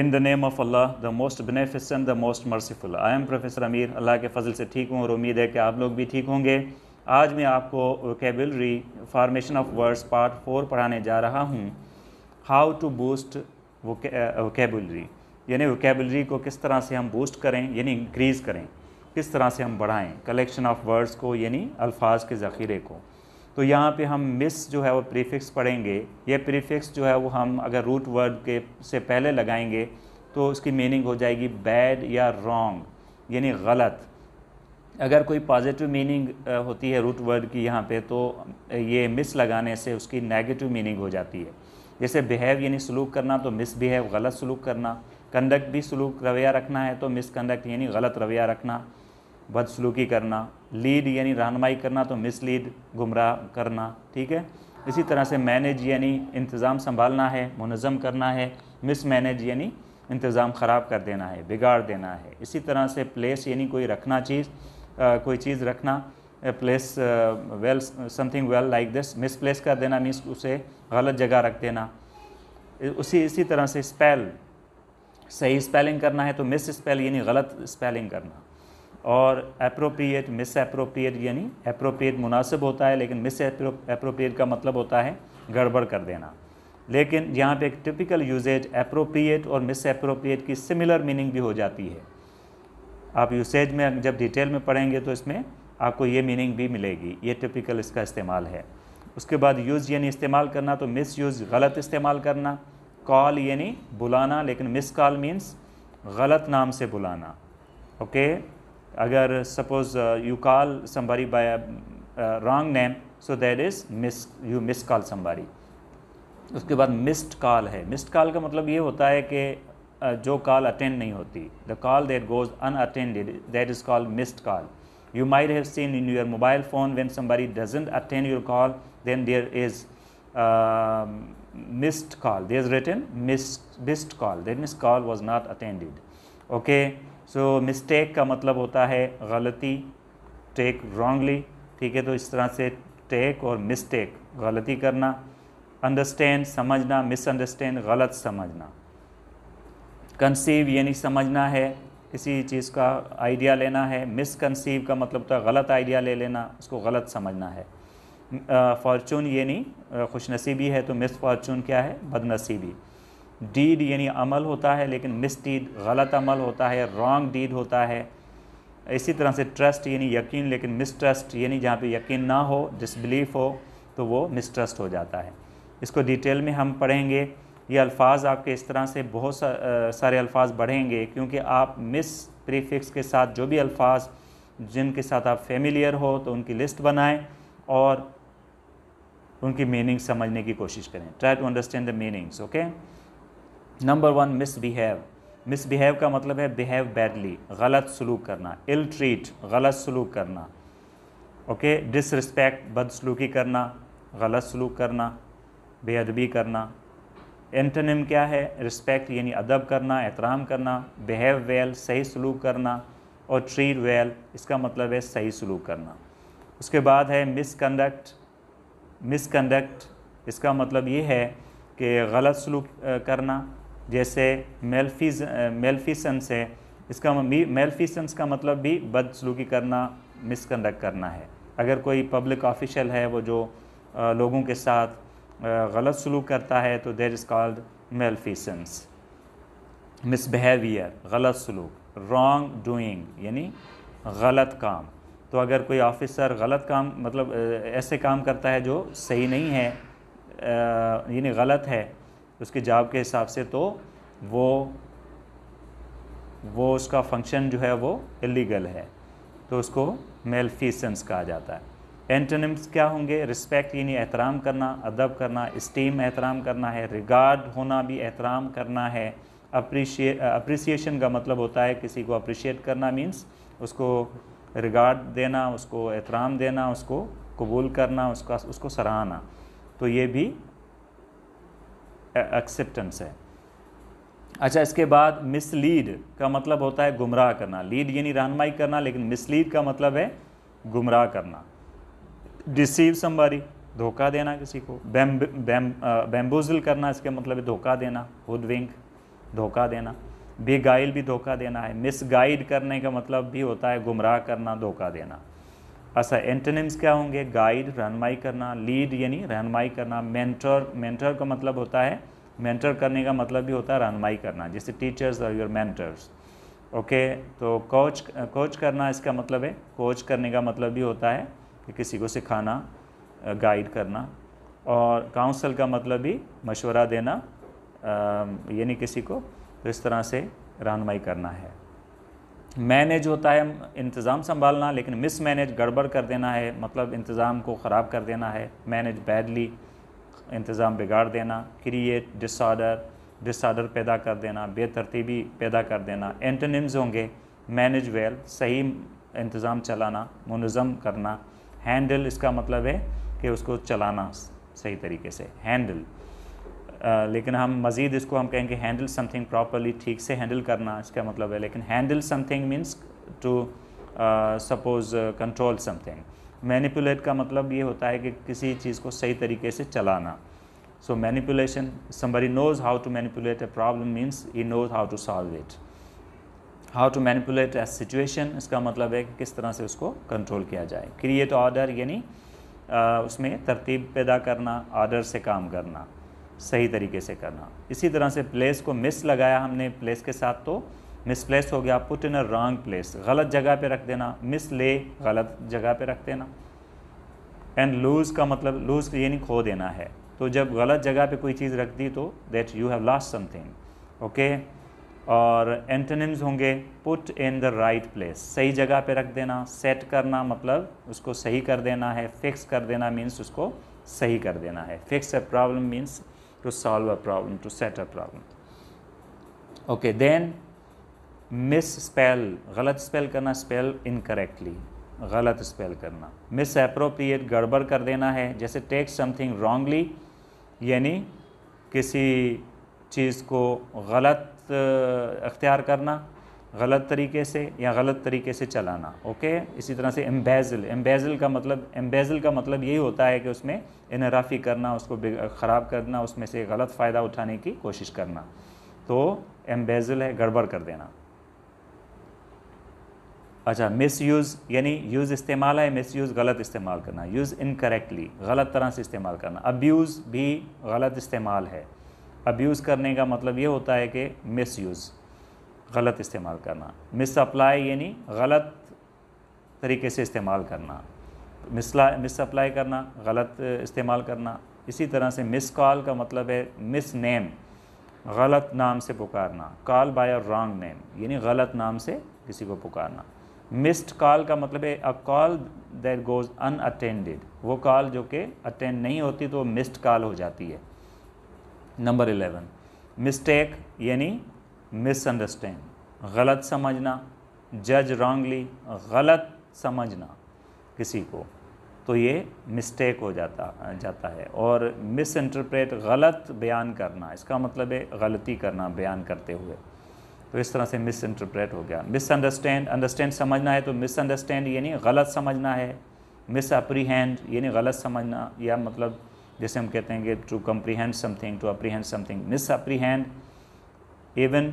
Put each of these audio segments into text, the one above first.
In the name of Allah the most beneficent the most merciful I am professor Amir Allah के फजल से ठीक हूँ और उम्मीद है कि आप लोग भी ठीक होंगे आज मैं आपको vocabulary formation of words part four पढ़ाने जा रहा हूँ हाउ टू बूस्ट वोकेबलरी यानी वोकेबलरी को किस तरह से हम बूस्ट करें यानी इंक्रीज़ करें किस तरह से हम बढ़ाएँ कलेक्शन ऑफ वर्ड्स को यानी अल्फाज के ज़ख़ीरे को तो यहाँ पे हम मिस जो है वो प्रीफिक्स पढ़ेंगे ये प्रीफिक्स जो है वो हम अगर रूट वर्ड के से पहले लगाएंगे तो उसकी मीनिंग हो जाएगी बैड या रॉन्ग यानी गलत अगर कोई पॉजिटिव मीनिंग होती है रूट वर्ड की यहाँ पे तो ये मिस लगाने से उसकी नेगेटिव मीनिंग हो जाती है जैसे बिहेव यानी सलूक करना तो मिस बिहेव गलत सलूक करना कंडक्ट भी सलूक रवैया रखना है तो मिस कंडक्ट यानी गलत रवैया रखना बदसलूकी करना लीड यानी रहनमाई करना तो मिसलीड गुमराह करना ठीक है इसी तरह से मैनेज यानी इंतज़ाम संभालना है मुनज़म करना है मिस मैनेज यानी इंतज़ाम ख़राब कर देना है बिगाड़ देना है इसी तरह से प्लेस यानी कोई रखना चीज़ कोई चीज़ रखना place well something well like this misplace कर देना मीन्स उसे गलत जगह रख देना उसी इसी तरह से स्पेल सही स्पेलिंग करना है तो मिस स्पेल यानी गलत स्पेलिंग करना और अप्रोप्रिएट मिस अप्रोप्रिएट यानी अप्रोप्रिएट मुनासिब होता है लेकिन मिस अप्रोप्रिएट का मतलब होता है गड़बड़ कर देना लेकिन यहाँ पे एक टिपिकल यूजेज अप्रोप्रिएट और मिस अप्रोप्रिएट की सिमिलर मीनिंग भी हो जाती है आप यूसेज में जब डिटेल में पढ़ेंगे तो इसमें आपको ये मीनिंग भी मिलेगी ये टिपिकल इसका इस्तेमाल है उसके बाद यूज़ यानी इस्तेमाल करना तो मिस यूज़ गलत इस्तेमाल करना कॉल यानी बुलाना लेकिन मिस कॉल मीन्स गलत नाम से बुलाना ओके अगर suppose you call somebody by wrong name so there is miss you miss call somebody उसके बाद मिस्ड कॉल है मिस्ड कॉल का मतलब ये होता है कि uh, जो कॉल अटेंड नहीं होती the call that goes unattended that is call missed call you may have seen in your mobile phone when somebody doesn't attend your call then there is missed call there is return missed missed call that miss call was not attended okay so mistake का मतलब होता है गलती take wrongly ठीक है तो इस तरह से टेक और मिस्टेक गलती करना अंडरस्टैंड समझना मिसअंडरस्टैंड गलत समझना कंसीव यानी समझना है किसी चीज़ का आइडिया लेना है मिसकंसीव का मतलब होता है गलत आइडिया ले लेना उसको गलत समझना है फॉर्चून यानी खुशनसीबी है तो मिस फॉर्चून क्या है बदनसीबी डीड यानी अमल होता है लेकिन मिस डीड गलत अमल होता है रॉन्ग डीड होता है इसी तरह से ट्रस्ट यानी यकीन लेकिन मिसट्रस्ट यानी जहाँ पे यकीन ना हो डिसबिलीफ हो तो वो मिसट्रस्ट हो जाता है इसको डिटेल में हम पढ़ेंगे ये अल्फाज आपके इस तरह से बहुत सा, आ, सारे अल्फाज बढ़ेंगे क्योंकि आप मिस प्रीफिक्स के साथ जो भी अल्फाज जिनके साथ आप फेमिलियर हो तो उनकी लिस्ट बनाएं और उनकी मीनिंग समझने की कोशिश करें try to understand the meanings okay number one misbehave misbehave का मतलब है बिहेव बैडली गलत सलूक करना इल ट्रीट गलत सलूक करना ओके डिसरिस्पेक्ट बदसलूकी करना गलत सलूक करना बेअदबी करना एंटनिम क्या है रिस्पेक्ट यानी अदब करना एहतराम करना बिहेव वेल सही सलूक करना और ट्रीट वेल इसका मतलब है सही सलूक करना उसके बाद है मिसकंडक्ट मिसकंडक्ट इसका मतलब ये है कि गलत सलूक करना जैसे मेलफिज मेलफिसंस है इसका मेलफिसंस का मतलब भी बदसलूकी करना मिसकंडक्ट करना है अगर कोई पब्लिक ऑफिशल है वो जो आ, लोगों के साथ आ, गलत सलूक करता है तो there is called malfeasance misbehaviour गलत सलूक रॉन्ग डूइंग यानी गलत काम तो अगर कोई ऑफिसर गलत काम मतलब ऐसे काम करता है जो सही नहीं है यानी गलत है उसके जॉब के हिसाब से तो वो वो उसका फंक्शन जो है वो इलीगल है तो उसको मेलफीसेंस कहा जाता है एंटोनिम्स क्या होंगे रिस्पेक्ट यानी एहतराम करना अदब करना इस्टीम एहतराम करना है रिगार्ड होना भी एहतराम करना है अप्रिसिएशन का मतलब होता है किसी को अप्रिशिएट करना मीन्स उसको रिगार्ड देना उसको एहतराम देना उसको कबूल करना उसका उसको सराहना तो ये भी एक्सेप्टेंस है अच्छा इसके बाद मिसलीड का मतलब होता है गुमराह करना लीड यानी रहनमाई करना लेकिन मिसलीड का मतलब है गुमराह करना डिसीव संबारी धोखा देना किसी को बैम बैम करना इसके मतलब है धोखा देना हुड धोखा देना बेगाइल भी धोखा देना है मिस गाइड करने का मतलब भी होता है गुमराह करना धोखा देना अच्छा एंटेनिम्स क्या होंगे गाइड रहनमाई करना लीड यानी रहनमाई करना मेंटर मेंटर का मतलब होता है मेंटर करने का मतलब भी होता है रहनमाई करना जैसे टीचर्स और योर मेंटर्स ओके तो कोच कोच करना इसका मतलब है कोच करने का मतलब भी होता है कि किसी को सिखाना गाइड करना और काउंसल का मतलब भी मशवरा देना यानी किसी को तो इस तरह से रहनमाई करना है मैनेज होता है इंतज़ाम संभालना लेकिन मिस मैनेज गड़बड़ कर देना है मतलब इंतज़ाम को ख़राब कर देना है मैनेज बैडली इंतज़ाम बिगाड़ देना क्रिएट डिसऑर्डर डिसऑर्डर पैदा कर देना बेतरतीबी पैदा कर देना एंटनिम्स होंगे मैनेज वेल सही इंतज़ाम चलाना मुनज़म करना हैंडल इसका मतलब है कि उसको चलाना सही तरीके से हैंडल लेकिन हम मज़ीद इसको हम कहेंगे हैंडल समथिंग प्रॉपरली ठीक से हैंडल करना इसका मतलब है लेकिन handle something means to suppose control something manipulate का मतलब ये होता है कि किसी चीज़ को सही तरीके से चलाना so manipulation somebody knows how to manipulate a problem means he knows how to solve it how to manipulate a situation इसका मतलब है कि किस तरह से उसको कंट्रोल किया जाए क्रिएट ऑर्डर यानी उसमें तरतीब पैदा करना ऑर्डर से काम करना सही तरीके से करना इसी तरह से प्लेस को मिस लगाया हमने प्लेस के साथ तो मिसप्लेस हो गया put in a wrong place गलत जगह पे रख देना मिस ले गलत जगह पे रख देना एंड लूज़ का मतलब लूज़ नहीं खो देना है तो जब गलत जगह पे कोई चीज़ रख दी तो that you have lost something okay और एंटनिम्स होंगे put in the right place सही जगह पे रख देना सेट करना मतलब उसको सही कर देना है फिक्स कर देना मीन्स उसको सही कर देना है fix a problem means to solve a problem, to set a problem. Okay, then misspell, गलत spell करना spell incorrectly, गलत spell करना misappropriate गड़बड़ कर देना है जैसे take something wrongly यानी किसी चीज़ को गलत अख्तियार करना गलत तरीके से या गलत तरीके से चलाना ओके इसी तरह से एम्बेजल एम्बेजल का मतलब एम्बेजल का मतलब यही होता है कि उसमें इनराफ़ी करना उसको ख़राब करना उसमें से गलत फ़ायदा उठाने की कोशिश करना तो एम्बेजल है गड़बड़ कर देना अच्छा मिस यूज़ यानी यूज़ इस्तेमाल है मिस यूज़ गलत इस्तेमाल करना यूज़ इनकरेक्टली गलत तरह से इस्तेमाल करना अब्यूज़ भी गलत इस्तेमाल है अब्यूज़ करने का मतलब ये होता है कि मिस यूज़ गलत इस्तेमाल करना मिस अप्लाई यानी गलत तरीके से इस्तेमाल करना मिसला मिस अप्लाई करना गलत इस्तेमाल करना इसी तरह से मिस कॉल का मतलब है मिस नेम गलत नाम से पुकारना call by a wrong name यानी गलत नाम से किसी को पुकारना मिस्ड कॉल का मतलब है a call that goes unattended वो कॉल जो कि अटेंड नहीं होती तो मिस्ड कॉल हो जाती है नंबर एलेवन मिस्टेक यानी मिसअंडरस्टैंड गलत समझना जज रॉन्गली गलत समझना किसी को तो ये मिस्टेक हो जाता जाता है और मिस इंटरप्रेट गलत बयान करना इसका मतलब है गलती करना बयान करते हुए तो इस तरह से मिस इंटरप्रेट हो गया मिस अंडरस्टैंड अंडरस्टैंड समझना है तो मिस अंडरस्टैंड यानी गलत समझना है मिस अप्रीहेंड यानी गलत समझना या मतलब जैसे हम कहते हैं कि to comprehend something to apprehend something misapprehend even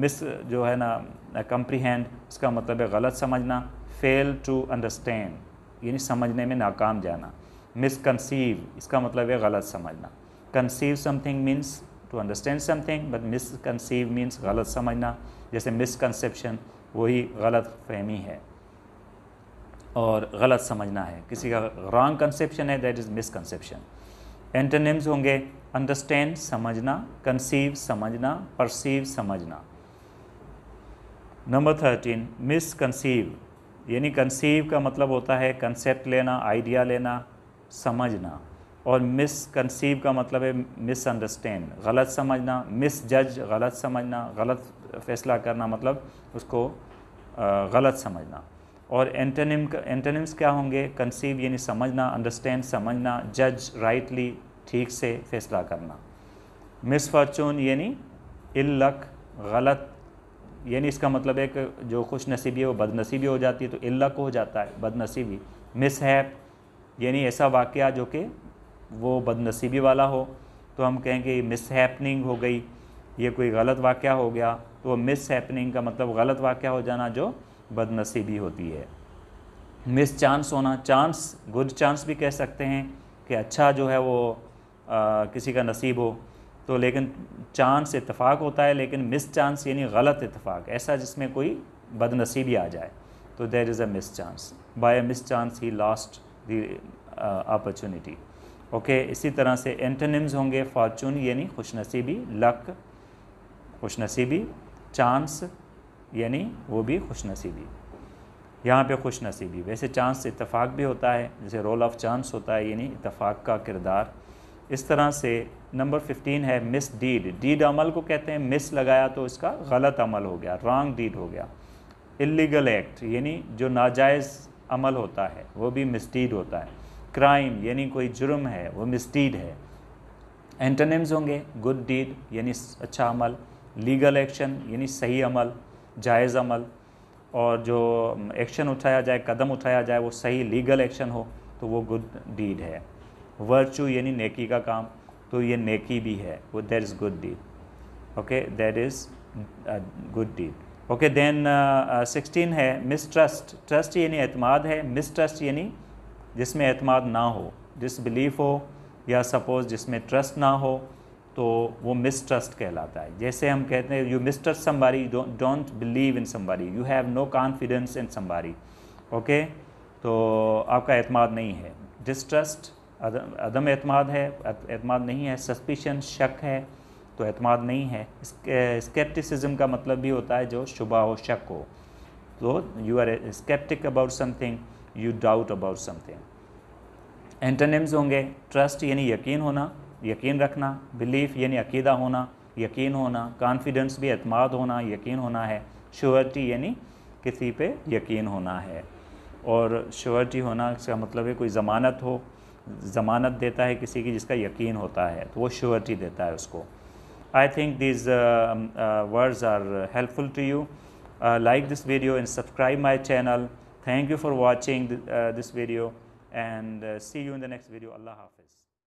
miss uh, जो है ना कंप्रीहेंड उसका मतलब है गलत समझना फेल टू अंडरस्टैंड यानी समझने में नाकाम जाना मिसकनसीव इसका मतलब है गलत समझना conceive something means to understand something but misconceive means गलत समझना जैसे मिसकनसेप्शन वही गलत फहमी है और गलत समझना है किसी का रॉन्ग कंसेप्शन है दैट इज़ मिसकनसेप्शन एंटरनेम्स होंगे अंडरस्टैंड समझना कंसीव समझना परसीव समझना नंबर थर्टीन मिसकनसीव यानी कंसीव का मतलब होता है कंसेप्ट लेना आइडिया लेना समझना और मिसकनसीव का मतलब है मिसअंडरस्टैंड गलत समझना मिस जज गलत समझना गलत फैसला करना मतलब उसको गलत समझना और एंटनिम एंटनिम्स क्या होंगे कंसीव यानी समझना अंडरस्टैंड समझना जज राइटली ठीक से फ़ैसला करना मिसफॉर्चून यानी इल्लक गलत यानी इसका मतलब है कि जो खुश नसीबी है वो बदनसीबी हो जाती है तो इल्लक हो जाता है बदनसीबी मिसहैप यानी ऐसा वाक़ जो कि वो बदनसीबी वाला हो तो हम कहेंगे मिसहैपनिंग हो गई ये कोई गलत वाक़ हो गया तो वो मिसहैपनिंग का मतलब गलत वाक़ हो जाना जो बदनसीबी होती है मिस चांस होना चांस गुड चांस भी कह सकते हैं कि अच्छा जो है वो किसी का नसीब हो तो लेकिन चांस इतफ़ाक़ होता है लेकिन मिस चांस यानी गलत इतफ़ाक़ ऐसा जिसमें कोई बदनसीबी आ जाए तो there is a mischance by a mischance he lost the opportunity okay इसी तरह से एंटनिम्स होंगे फॉर्चून यानी खुशनसीबी लक खुशनसीबी चांस यानी वो भी खुशनसीबी यहाँ पे खुशनसीबी वैसे चांस इतफ़ाक़ भी होता है जैसे रोल ऑफ चांस होता है यानी इतफ़ाक़ का किरदार इस तरह से नंबर फिफ्टीन है मिस डीड डीड अमल को कहते हैं मिस लगाया तो इसका गलत अमल हो गया रॉन्ग डीड हो गया इलीगल एक्ट यानी जो नाजायज़ अमल होता है वो भी मिस डीड होता है क्राइम यानी कोई जुर्म है वो डीड है एंटोनिम्स होंगे गुड डीड यानी अच्छा अमल लीगल एक्शन यानी सही अमल जायज़ अमल और जो एक्शन उठाया जाए कदम उठाया जाए वो सही लीगल एक्शन हो तो वो गुड डीड है वर्चू यानी नेकी का काम तो ये नेकी भी है वो there is good deed okay there is good deed okay then sixteen है मिसट्रस्ट ट्रस्ट यानी एतमाद है मिसट्रस्ट यानी जिसमें अतमाद ना हो डिसबिलीफ हो या सपोज़ जिसमें ट्रस्ट ना हो तो वो मिसट्रस्ट कहलाता है जैसे हम कहते हैं you mistrust somebody don't believe in somebody you have no confidence in somebody okay तो आपका एतमाद नहीं है डिस्ट्रस्ट अदम एतमाद है अतमाद नहीं है सस्पिशन शक है तो अतमाद नहीं है स्केप्टिसिज्म का मतलब भी होता है जो शुबा हो शक हो तो you are sceptic about something you doubt about something antonyms होंगे ट्रस्ट यानी यकीन होना यकीन रखना बिलीफ यानी अकीदा होना यकीन होना कॉन्फिडेंस भी अतमाद होना यकीन होना है श्योरिटी यानी किसी पे यकीन होना है और श्योरिटी होना इसका मतलब है कोई ज़मानत हो ज़मानत देता है किसी की जिसका यकीन होता है तो वो श्योरिटी देता है उसको I think these words are helpful to you like this video and subscribe my channel thank you for watching this video and see you in the next video अल्लाह हाफिज़